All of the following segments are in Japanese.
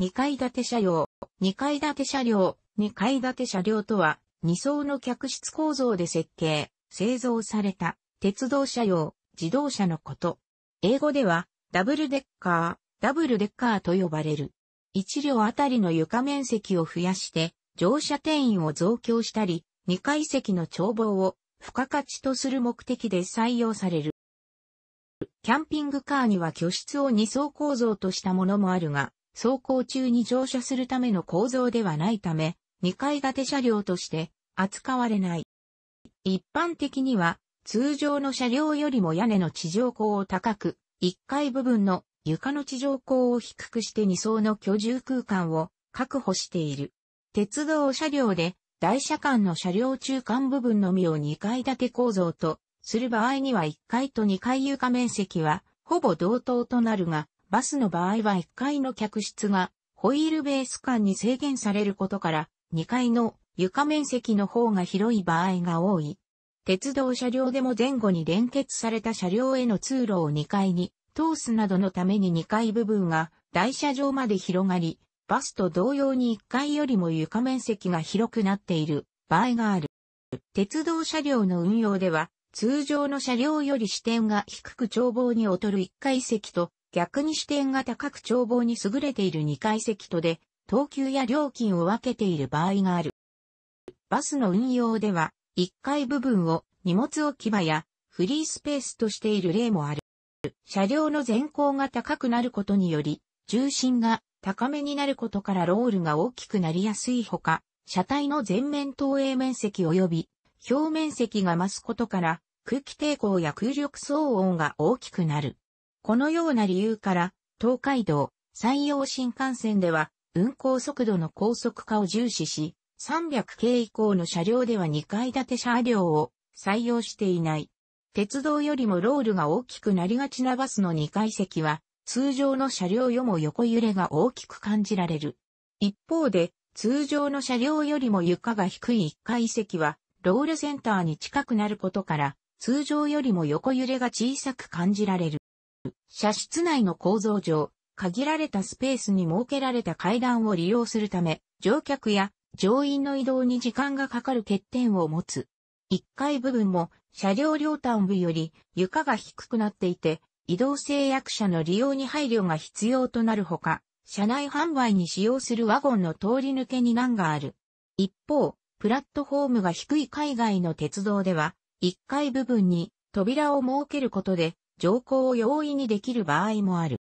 2階建て車両。2階建て車両、2階建て車両とは、2層の客室構造で設計、製造された、鉄道車両、自動車のこと。英語では、ダブルデッカー、ダブルデッカーと呼ばれる。1両あたりの床面積を増やして、乗車定員を増強したり、2階席の眺望を、付加価値とする目的で採用される。キャンピングカーには居室を2層構造としたものもあるが、走行中に乗車するための構造ではないため、2階建て車両として扱われない。一般的には、通常の車両よりも屋根の地上高を高く、1階部分の床の地上高を低くして2層の居住空間を確保している。鉄道車両で台車間の車両中間部分のみを2階建て構造とする場合には1階と2階床面積はほぼ同等となるが、バスの場合は1階の客室がホイールベース間に制限されることから、2階の床面積の方が広い場合が多い。鉄道車両でも前後に連結された車両への通路を2階に通すなどのために2階部分が台車上まで広がり、バスと同様に1階よりも床面積が広くなっている場合がある。鉄道車両の運用では、通常の車両より視点が低く眺望に劣る1階席と逆に視点が高く眺望に優れている2階席とで、等級や料金を分けている場合がある。バスの運用では、1階部分を荷物置き場やフリースペースとしている例もある。車両の前行が高くなることにより、重心が高めになることからロールが大きくなりやすいほか、車体の前面投影面積及び表面積が増すことから、空気抵抗や空力騒音が大きくなる。このような理由から、東海道、山陽新幹線では、運行速度の高速化を重視し、300系以降の車両では2階建て車両を採用していない。鉄道よりもロールが大きくなりがちなバスの2階席は、通常の車両よも横揺れが大きく感じられる。一方で、通常の車両よりも床が低い1階席は、ロールセンターに近くなることから、通常よりも横揺れが小さく感じられる。射室内の構造上、限られたスペースに設けられた階段を利用するため、乗客や乗員の移動に時間がかかる欠点を持つ。1階部分も車両両端部より床が低くなっていて、移動制約者の利用に配慮が必要となるほか、車内販売に使用するワゴンの通り抜けに難がある。一方、プラットフォームが低い海外の鉄道では、1階部分に扉を設けることで乗降を容易にできる場合もある。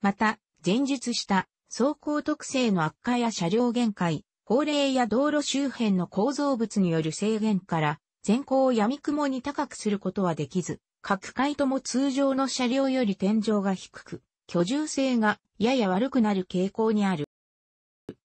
また、前述した走行特性の悪化や車両限界、高齢や道路周辺の構造物による制限から、前行を闇雲に高くすることはできず、各回とも通常の車両より天井が低く、居住性がやや悪くなる傾向にある。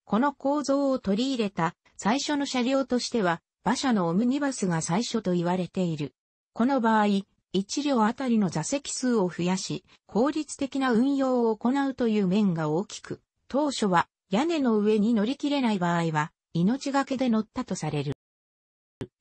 この構造を取り入れた最初の車両としては、馬車のオムニバスが最初と言われている。この場合、1両あたりの座席数を増やし、効率的な運用を行うという面が大きく、当初は屋根の上に乗り切れない場合は、命がけで乗ったとされる。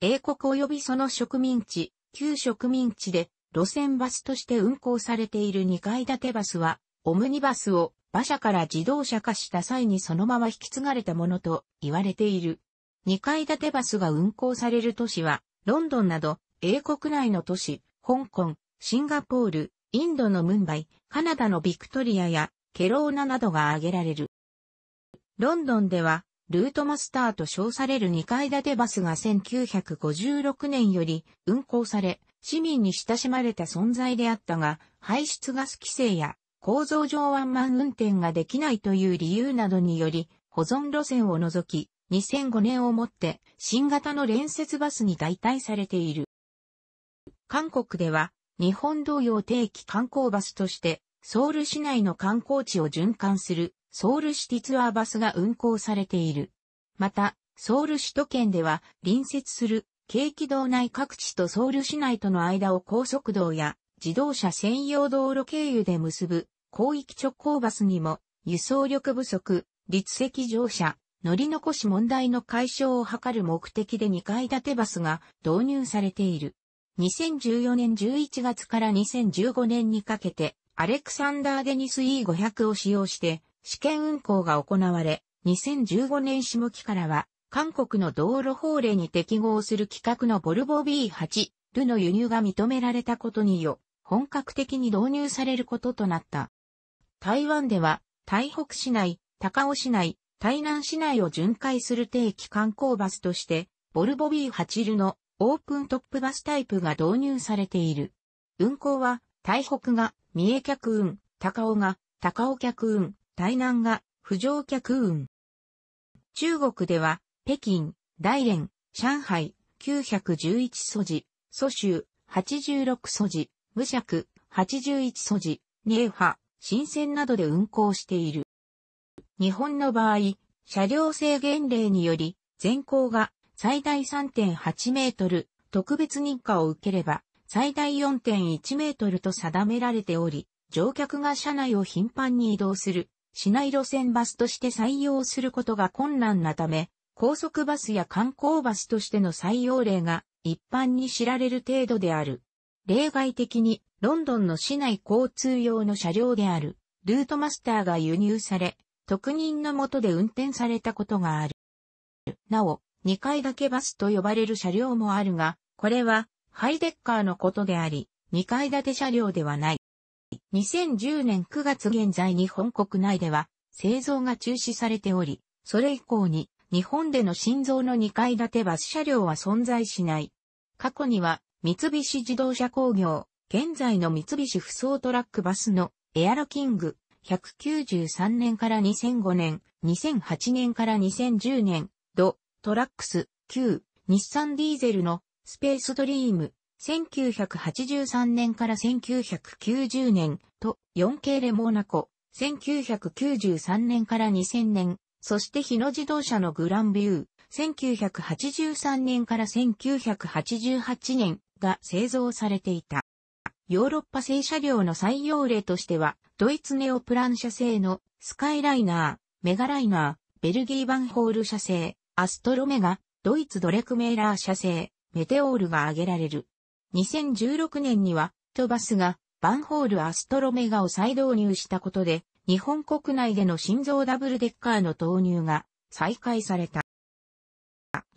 英国及びその植民地、旧植民地で路線バスとして運行されている2階建てバスは、オムニバスを馬車から自動車化した際にそのまま引き継がれたものと言われている。2階建てバスが運行される都市は、ロンドンなど英国内の都市、香港、シンガポール、インドのムンバイ、カナダのビクトリアやケローナなどが挙げられる。ロンドンでは、ルートマスターと称される2階建てバスが1956年より運行され、市民に親しまれた存在であったが、排出ガス規制や構造上ワンマン運転ができないという理由などにより、保存路線を除き、2005年をもって新型の連接バスに代替されている。韓国では、日本同様定期観光バスとして、ソウル市内の観光地を循環するソウルシティツアーバスが運行されている。また、ソウル首都圏では隣接する景気道内各地とソウル市内との間を高速道や自動車専用道路経由で結ぶ広域直行バスにも輸送力不足、立石乗車、乗り残し問題の解消を図る目的で2階建てバスが導入されている。2014年11月から2015年にかけて、アレクサンダー・デニス E500 を使用して、試験運行が行われ、2015年下期からは、韓国の道路法令に適合する規格のボルボ B8、ルの輸入が認められたことによ、本格的に導入されることとなった。台湾では、台北市内、高尾市内、台南市内を巡回する定期観光バスとして、ボルボ B8 ルのオープントップバスタイプが導入されている。運行は、台北が三重客運、高尾が高尾客運、台南が浮上客運。中国では、北京、大連、上海、911素地、蘇州、86素地、無尺、81素地、寧波、新鮮などで運行している。日本の場合、車両制限令により、全行が最大3.8メートル、特別認可を受ければ、最大4.1メートルと定められており、乗客が車内を頻繁に移動する、市内路線バスとして採用することが困難なため、高速バスや観光バスとしての採用例が一般に知られる程度である。例外的に、ロンドンの市内交通用の車両である、ルートマスターが輸入され、特任のもとで運転されたことがある。なお、2階建てバスと呼ばれる車両もあるが、これはハイデッカーのことであり、2階建て車両ではない。2010年9月現在日本国内では製造が中止されており、それ以降に日本での心臓の2階建てバス車両は存在しない。過去には三菱自動車工業、現在の三菱不走トラックバスのエアロキング193年から2005年、2008年から2010年、トラックス、旧、日産ディーゼルのスペースドリーム、1983年から1990年と 4K レモーナコ、1993年から2000年、そして日野自動車のグランビュー、1983年から1988年が製造されていた。ヨーロッパ製車両の採用例としては、ドイツネオプラン社製のスカイライナー、メガライナー、ベルギーバンホール社製、アストロメガ、ドイツドレクメーラー社製、メテオールが挙げられる。2016年には、トバスが、バンホールアストロメガを再導入したことで、日本国内での心臓ダブルデッカーの投入が再開された。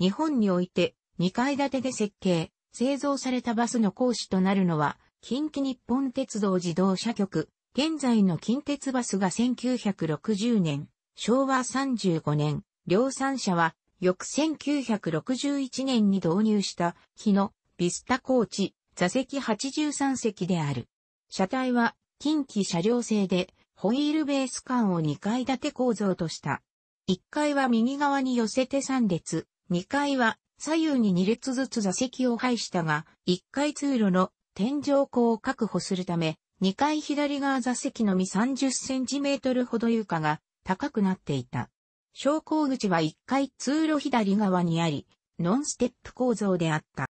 日本において2階建てで設計、製造されたバスの講師となるのは、近畿日本鉄道自動車局、現在の近鉄バスが1960年、昭和35年、量産車は翌1961年に導入した日のビスタコーチ座席83席である。車体は近畿車両製でホイールベース間を2階建て構造とした。1階は右側に寄せて3列、2階は左右に2列ずつ座席を配したが、1階通路の天井高を確保するため、2階左側座席のみ30センチメートルほど床が高くなっていた。昇降口は1階通路左側にあり、ノンステップ構造であった。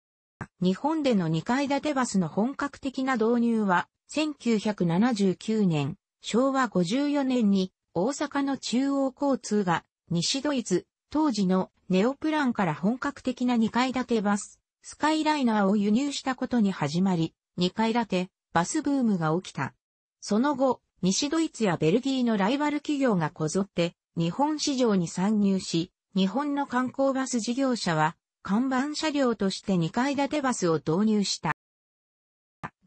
日本での2階建てバスの本格的な導入は、1979年、昭和54年に大阪の中央交通が西ドイツ、当時のネオプランから本格的な2階建てバス、スカイライナーを輸入したことに始まり、2階建てバスブームが起きた。その後、西ドイツやベルギーのライバル企業がこぞって日本市場に参入し、日本の観光バス事業者は、看板車両として2階建てバスを導入した。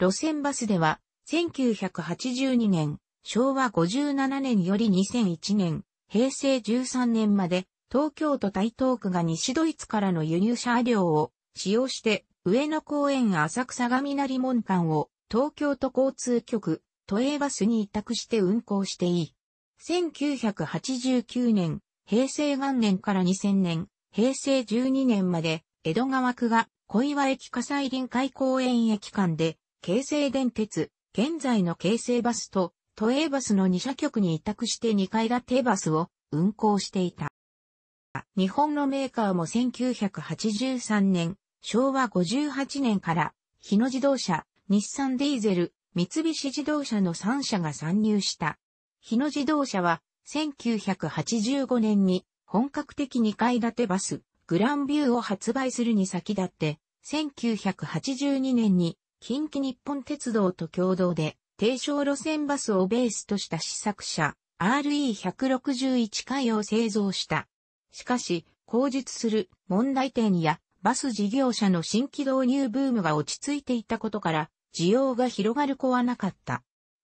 路線バスでは、1982年、昭和57年より2001年、平成13年まで、東京都台東区が西ドイツからの輸入車両を使用して、上野公園浅草雷門間を東京都交通局、都営バスに委託して運行していい。1989年、平成元年から2000年、平成12年まで、江戸川区が小岩駅火災臨海公園駅間で、京成電鉄、現在の京成バスと、都営バスの2社局に委託して2階建てバスを運行していた。日本のメーカーも1983年、昭和58年から、日野自動車、日産ディーゼル、三菱自動車の3社が参入した。日野自動車は1985年に本格的2階建てバスグランビューを発売するに先立って、1982年に近畿日本鉄道と共同で低床路線バスをベースとした試作車 RE161 回を製造した。しかし、口述する問題点やバス事業者の新規導入ブームが落ち着いていたことから需要が広がる子はなかった。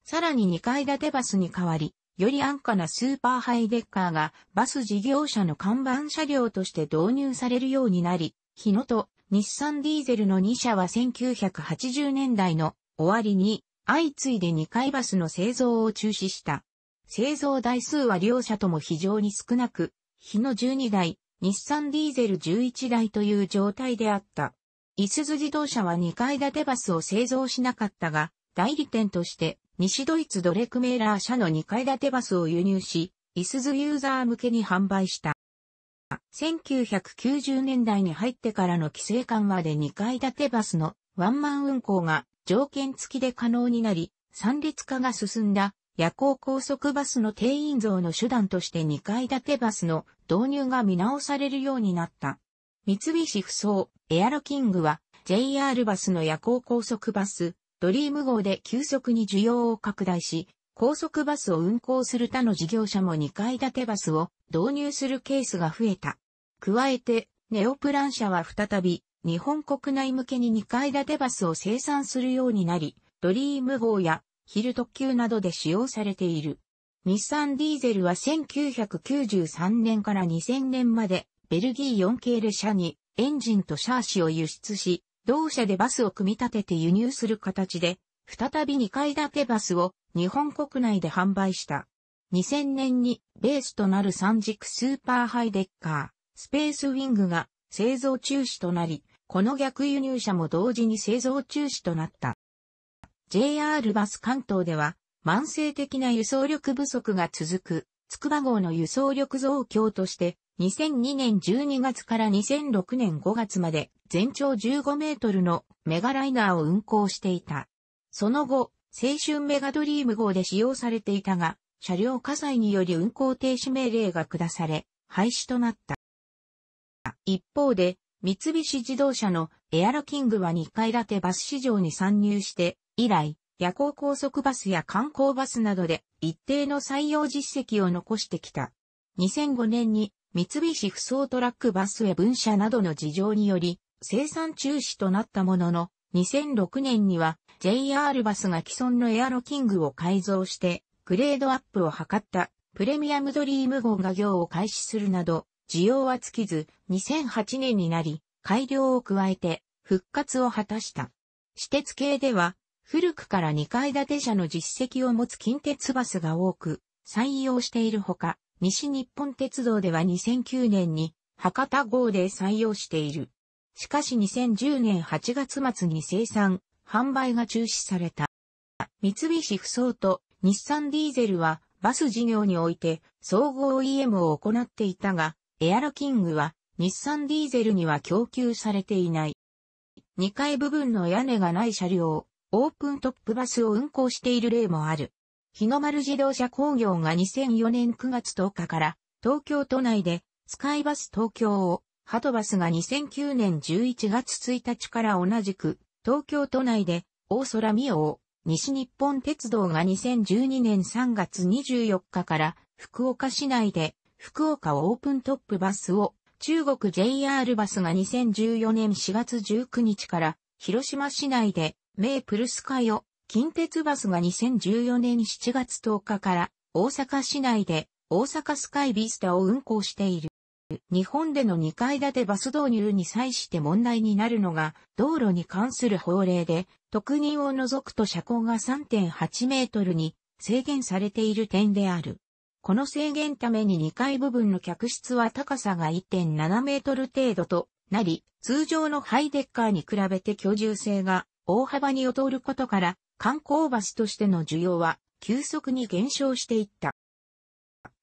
さらに2階建てバスに代わり、より安価なスーパーハイデッカーがバス事業者の看板車両として導入されるようになり、日野と日産ディーゼルの2社は1980年代の終わりに相次いで2階バスの製造を中止した。製造台数は両社とも非常に少なく、日野12台、日産ディーゼル11台という状態であった。いす自動車は2階建てバスを製造しなかったが、代理店として西ドイツドレクメーラー社の2階建てバスを輸入し、イスズユーザー向けに販売した。1990年代に入ってからの規制緩和で2階建てバスのワンマン運行が条件付きで可能になり、三列化が進んだ夜行高速バスの定員増の手段として2階建てバスの導入が見直されるようになった。三菱不走、エアロキングは JR バスの夜行高速バス、ドリーム号で急速に需要を拡大し、高速バスを運行する他の事業者も2階建てバスを導入するケースが増えた。加えて、ネオプラン社は再び、日本国内向けに2階建てバスを生産するようになり、ドリーム号やヒル特急などで使用されている。日産ディーゼルは1993年から2000年までベルギー4系列車にエンジンとシャーシを輸出し、同社でバスを組み立てて輸入する形で、再び2階建てバスを日本国内で販売した。2000年にベースとなる三軸スーパーハイデッカー、スペースウィングが製造中止となり、この逆輸入車も同時に製造中止となった。JR バス関東では、慢性的な輸送力不足が続く、筑波号の輸送力増強として、2002年12月から2006年5月まで全長15メートルのメガライナーを運行していた。その後、青春メガドリーム号で使用されていたが、車両火災により運行停止命令が下され、廃止となった。一方で、三菱自動車のエアロキングは2階建てバス市場に参入して、以来、夜行高速バスや観光バスなどで一定の採用実績を残してきた。2005年に三菱不走トラックバスへ分社などの事情により、生産中止となったものの、2006年には JR バスが既存のエアロキングを改造して、グレードアップを図ったプレミアムドリーム号が業を開始するなど、需要は尽きず、2008年になり、改良を加えて復活を果たした。私鉄系では、古くから2階建て車の実績を持つ近鉄バスが多く採用しているほか、西日本鉄道では2009年に博多号で採用している。しかし2010年8月末に生産、販売が中止された。三菱不走と日産ディーゼルはバス事業において総合 OEM を行っていたが、エアロキングは日産ディーゼルには供給されていない。2階部分の屋根がない車両、オープントップバスを運行している例もある。日の丸自動車工業が2004年9月10日から東京都内でスカイバス東京を、ハトバスが2009年11月1日から同じく東京都内で大空美桜を、西日本鉄道が2012年3月24日から福岡市内で福岡オープントップバスを中国 JR バスが2014年4月19日から広島市内でメープルスカイを近鉄バスが2014年7月10日から大阪市内で大阪スカイビスタを運行している。日本での2階建てバス導入に際して問題になるのが道路に関する法令で特任を除くと車高が3.8メートルに制限されている点である。この制限ために2階部分の客室は高さが1.7メートル程度となり、通常のハイデッカーに比べて居住性が大幅に劣ることから観光バスとしての需要は急速に減少していった。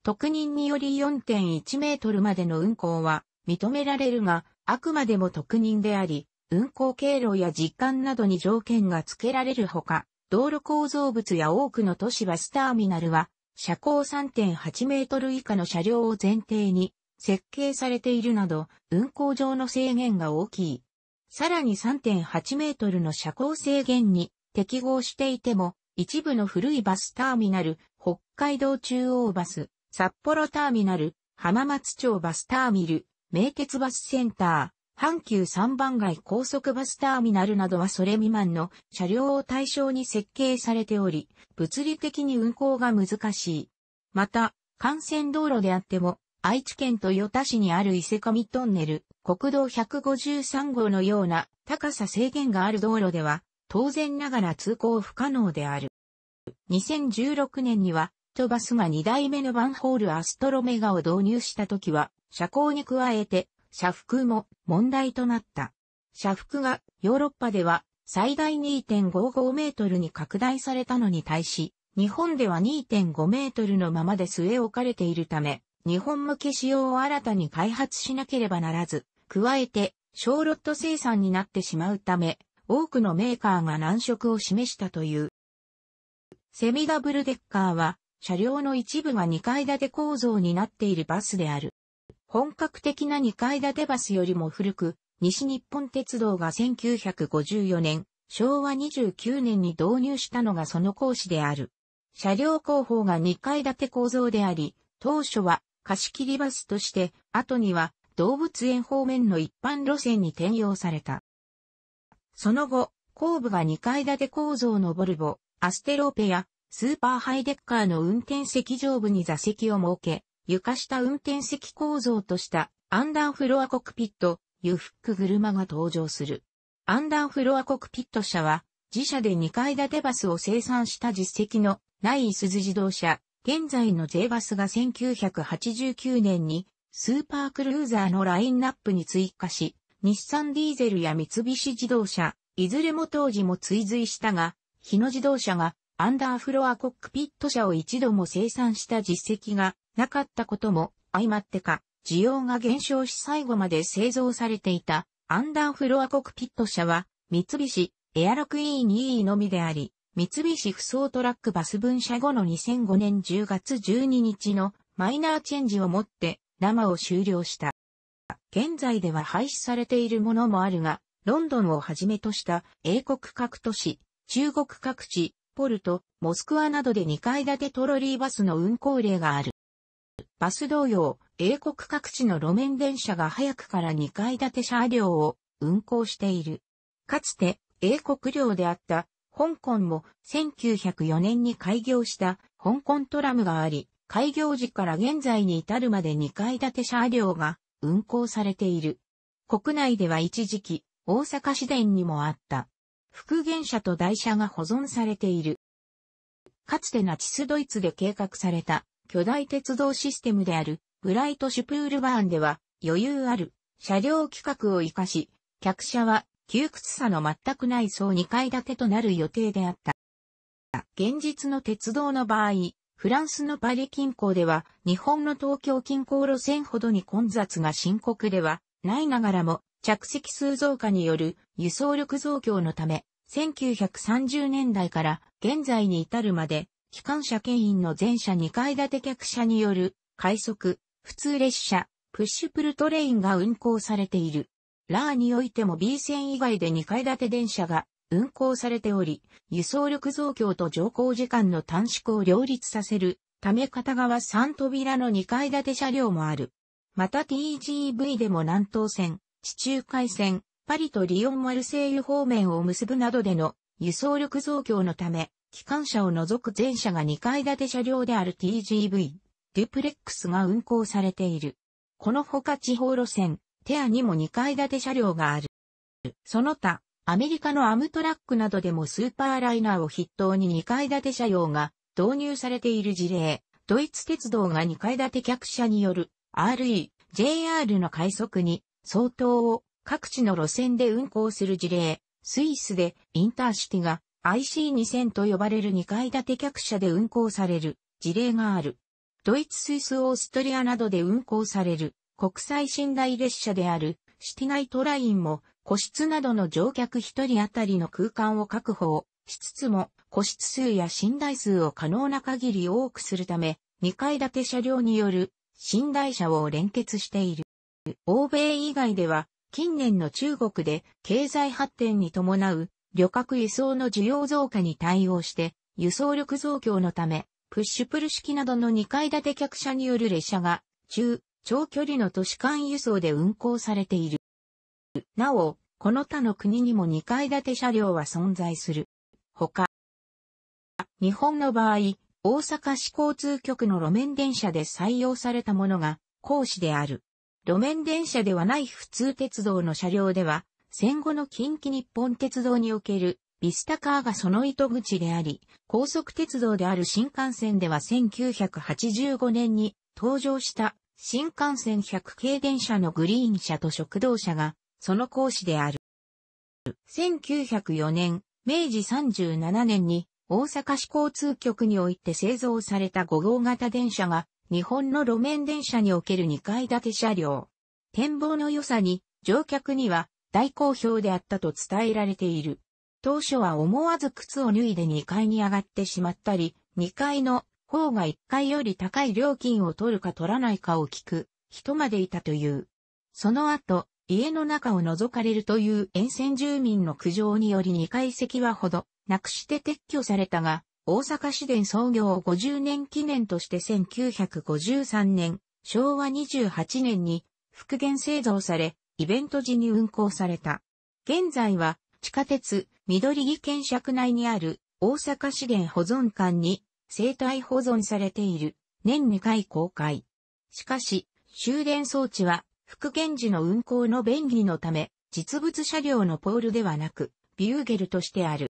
特任により4.1メートルまでの運行は認められるが、あくまでも特任であり、運行経路や実感などに条件が付けられるほか、道路構造物や多くの都市バスターミナルは、車高3.8メートル以下の車両を前提に設計されているなど、運行上の制限が大きい。さらに3.8メートルの車高制限に適合していても、一部の古いバスターミナル、北海道中央バス、札幌ターミナル、浜松町バスターミル、名鉄バスセンター、阪急三番街高速バスターミナルなどはそれ未満の車両を対象に設計されており、物理的に運行が難しい。また、幹線道路であっても、愛知県豊田市にある伊勢上トンネル、国道153号のような高さ制限がある道路では、当然ながら通行不可能である。2016年には、トバスが2代目のバンホールアストロメガを導入した時は、車高に加えて、車幅も問題となった。車幅がヨーロッパでは最大2.55メートルに拡大されたのに対し、日本では2.5メートルのままで据え置かれているため、日本向け仕様を新たに開発しなければならず、加えて、小ロット生産になってしまうため、多くのメーカーが難色を示したという。セミダブルデッカーは、車両の一部が2階建て構造になっているバスである。本格的な2階建てバスよりも古く、西日本鉄道が1954年、昭和29年に導入したのがその講師である。車両後方が2階建て構造であり、当初は貸し切りバスとして、後には動物園方面の一般路線に転用された。その後、後部が2階建て構造のボルボ、アステロペやスーパーハイデッカーの運転席上部に座席を設け、床下運転席構造としたアンダーフロアコクピット、ユフック車が登場する。アンダーフロアコクピット車は、自社で2階建てバスを生産した実績のないスズ自動車、現在の J バスが1989年にスーパークルーザーのラインナップに追加し、日産ディーゼルや三菱自動車、いずれも当時も追随したが、日野自動車がアンダーフロアコックピット車を一度も生産した実績がなかったことも相まってか、需要が減少し最後まで製造されていたアンダーフロアコックピット車は三菱エアロクイ E2E のみであり、三菱不走トラックバス分社後の2005年10月12日のマイナーチェンジをもって生を終了した。現在では廃止されているものもあるが、ロンドンをはじめとした英国各都市、中国各地、ポルト、モスクワなどで2階建てトロリーバスの運行例がある。バス同様、英国各地の路面電車が早くから2階建て車両を運行している。かつて英国領であった香港も1904年に開業した香港トラムがあり、開業時から現在に至るまで2階建て車両が運行されている。国内では一時期、大阪市電にもあった。復元車と台車が保存されている。かつてナチスドイツで計画された巨大鉄道システムであるブライトシュプールバーンでは余裕ある車両規格を活かし、客車は窮屈さの全くない層2階建てとなる予定であった。現実の鉄道の場合、フランスのパリ近郊では、日本の東京近郊路線ほどに混雑が深刻ではないながらも、着席数増加による輸送力増強のため、1930年代から現在に至るまで、機関車牽引の全車2階建て客車による快速、普通列車、プッシュプルトレインが運行されている。ラーにおいても B 線以外で2階建て電車が運行されており、輸送力増強と乗降時間の短縮を両立させるため片側3扉の2階建て車両もある。また TGV でも南東線、地中海線、パリとリオンマルセイユ方面を結ぶなどでの輸送力増強のため、機関車を除く全車が2階建て車両である TGV、デュプレックスが運行されている。このほか地方路線、テアにも2階建て車両がある。その他、アメリカのアムトラックなどでもスーパーライナーを筆頭に2階建て車両が導入されている事例、ドイツ鉄道が2階建て客車による RE、JR の快速に相当を各地の路線で運行する事例、スイスでインターシティが IC2000 と呼ばれる2階建て客車で運行される事例がある。ドイツ、スイス、オーストリアなどで運行される国際寝台列車であるシティナイトラインも個室などの乗客1人当たりの空間を確保しつつも、個室数や寝台数を可能な限り多くするため、2階建て車両による寝台車を連結している。欧米以外では、近年の中国で経済発展に伴う旅客輸送の需要増加に対応して、輸送力増強のため、プッシュプル式などの2階建て客車による列車が、中、長距離の都市間輸送で運行されている。なお、この他の国にも2階建て車両は存在する。他、日本の場合、大阪市交通局の路面電車で採用されたものが、講師である。路面電車ではない普通鉄道の車両では、戦後の近畿日本鉄道におけるビスタカーがその糸口であり、高速鉄道である新幹線では1985年に登場した新幹線100系電車のグリーン車と食堂車がその講師である。1904年、明治37年に大阪市交通局において製造された5号型電車が日本の路面電車における2階建て車両。展望の良さに乗客には大好評であったと伝えられている。当初は思わず靴を脱いで2階に上がってしまったり、2階の方が1階より高い料金を取るか取らないかを聞く人までいたという。その後、家の中を覗かれるという沿線住民の苦情により2階席はほどなくして撤去されたが、大阪市電創業50年記念として1953年、昭和28年に復元製造され、イベント時に運行された。現在は地下鉄緑木県尺内にある大阪市電保存館に生態保存されている年2回公開。しかし、終電装置は復元時の運行の便宜のため、実物車両のポールではなく、ビューゲルとしてある。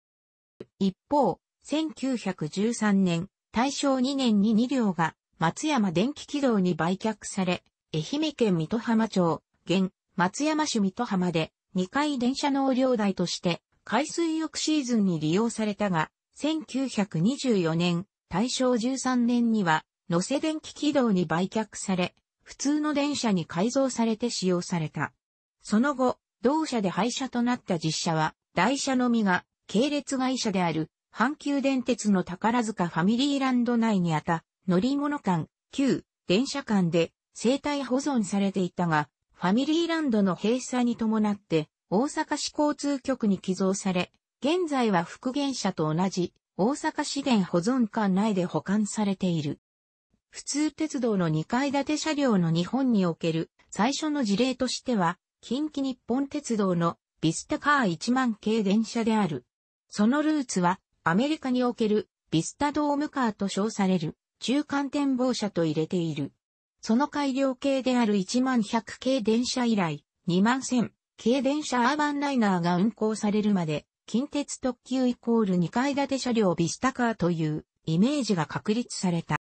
一方、1913年、大正2年に2両が松山電気軌道に売却され、愛媛県水戸浜町、現、松山市水戸浜で2回電車納涼台として海水浴シーズンに利用されたが、1924年、大正13年には、野瀬電気軌道に売却され、普通の電車に改造されて使用された。その後、同社で廃車となった実車は、台車のみが、系列会社である、阪急電鉄の宝塚ファミリーランド内にあった、乗り物館、旧、電車館で、生態保存されていたが、ファミリーランドの閉鎖に伴って、大阪市交通局に寄贈され、現在は復元車と同じ、大阪市電保存館内で保管されている。普通鉄道の2階建て車両の日本における最初の事例としては、近畿日本鉄道のビスタカー1万系電車である。そのルーツは、アメリカにおけるビスタドームカーと称される中間展望車と入れている。その改良系である1万100系電車以来、2万1000系電車アーバンライナーが運行されるまで、近鉄特急イコール2階建て車両ビスタカーというイメージが確立された。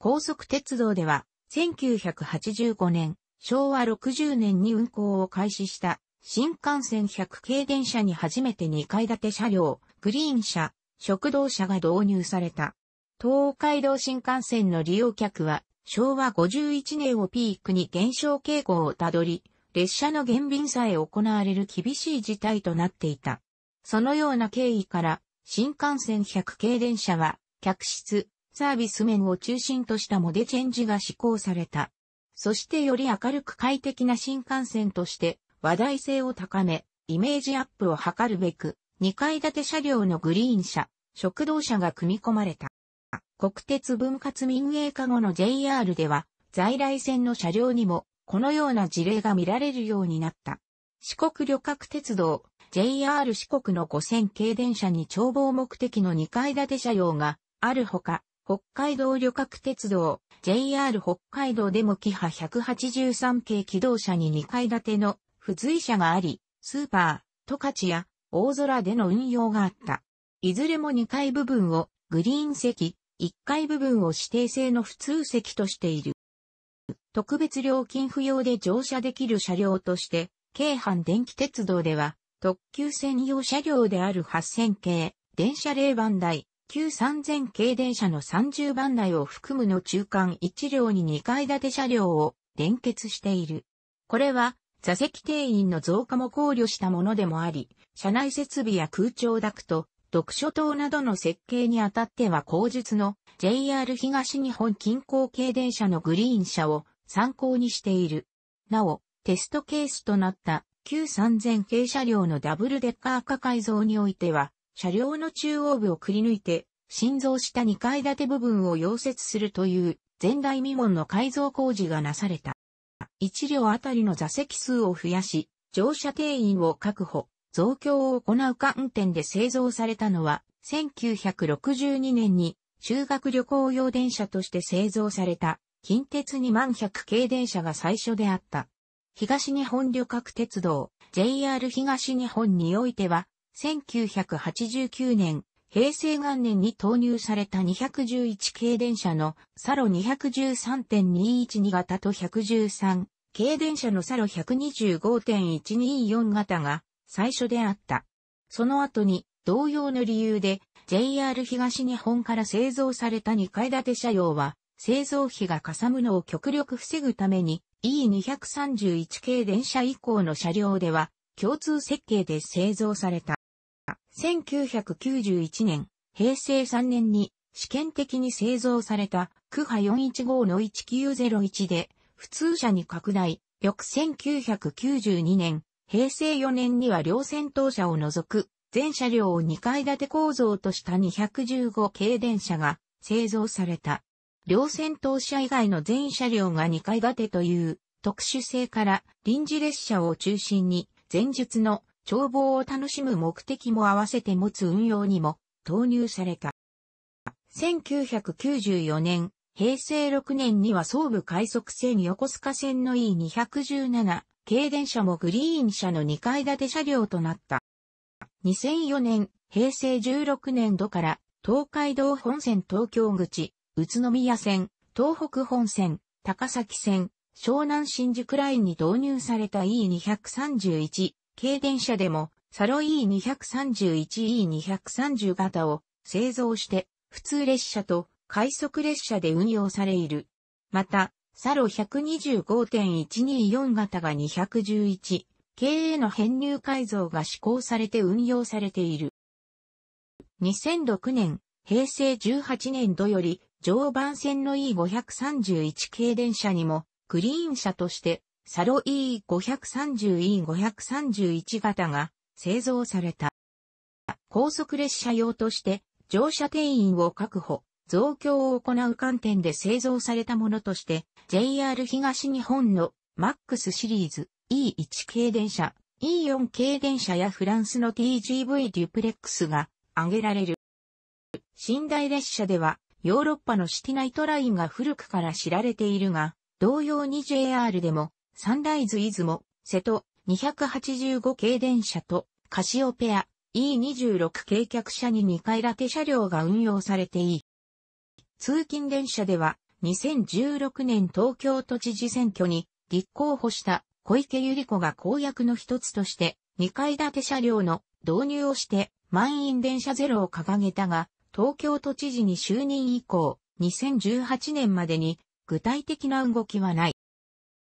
高速鉄道では、1985年、昭和60年に運行を開始した新幹線100系電車に初めて2階建て車両、グリーン車、食堂車が導入された。東海道新幹線の利用客は昭和51年をピークに減少傾向をたどり、列車の減便さえ行われる厳しい事態となっていた。そのような経緯から、新幹線100系電車は、客室、サービス面を中心としたモデチェンジが施行された。そしてより明るく快適な新幹線として話題性を高め、イメージアップを図るべく、2階建て車両のグリーン車、食堂車が組み込まれた。国鉄分割民営化後の JR では、在来線の車両にも、このような事例が見られるようになった。四国旅客鉄道、JR 四国の5000系電車に眺望目的の2階建て車両があるほか、北海道旅客鉄道、JR 北海道でもキハ183系機動車に2階建ての付随車があり、スーパー、トカチや大空での運用があった。いずれも2階部分をグリーン席、1階部分を指定性の普通席としている。特別料金不要で乗車できる車両として、京阪電気鉄道では、特急専用車両である8000系、電車0番台、旧3000系電車の30番内を含むの中間1両に2階建て車両を連結している。これは座席定員の増加も考慮したものでもあり、車内設備や空調ダクト、読書灯などの設計にあたっては後述の JR 東日本近郊系電車のグリーン車を参考にしている。なお、テストケースとなった旧3000系車両のダブルデッカー化改造においては、車両の中央部をくり抜いて、心臓した2階建て部分を溶接するという前代未聞の改造工事がなされた。1両あたりの座席数を増やし、乗車定員を確保、増強を行う観点で製造されたのは、1962年に修学旅行用電車として製造された近鉄2万100系電車が最初であった。東日本旅客鉄道 JR 東日本においては1989年、平成元年に投入された211系電車のサロ213.212型と113系電車のサロ125.124型が最初であった。その後に同様の理由で JR 東日本から製造された2階建て車両は製造費がかさむのを極力防ぐために E231 系電車以降の車両では共通設計で製造された。1991年、平成3年に試験的に製造されたクハ415の1901で普通車に拡大、翌1992年、平成4年には両戦闘車を除く全車両を2階建て構造とした215系電車が製造された。両戦闘車以外の全車両が2階建てという特殊性から臨時列車を中心に前述の眺望を楽しむ目的も合わせて持つ運用にも投入された。1994年、平成6年には総武快速線横須賀線の E217 軽電車もグリーン車の2階建て車両となった。2004年、平成16年度から東海道本線東京口、宇都宮線、東北本線、高崎線、湘南新宿ラインに導入された E231 軽電車でもサロ E231E230 型を製造して普通列車と快速列車で運用されいる。また、サロ125.124型が211、経営の編入改造が施行されて運用されている。2006年、平成18年度より常磐線の E531 系電車にもクリーン車としてサロ E530E531 型が製造された。高速列車用として乗車定員を確保、増強を行う観点で製造されたものとして JR 東日本の MAX シリーズ E1 系電車、E4 系電車やフランスの TGV デュプレックスが挙げられる。寝台列車ではヨーロッパのシティナイトラインが古くから知られているが、同様に JR でもサンライズ出雲、瀬戸、285系電車と、カシオペア、E26 系客車に2階建て車両が運用されていい。通勤電車では、2016年東京都知事選挙に立候補した小池百合子が公約の一つとして、2階建て車両の導入をして満員電車ゼロを掲げたが、東京都知事に就任以降、2018年までに具体的な動きはない。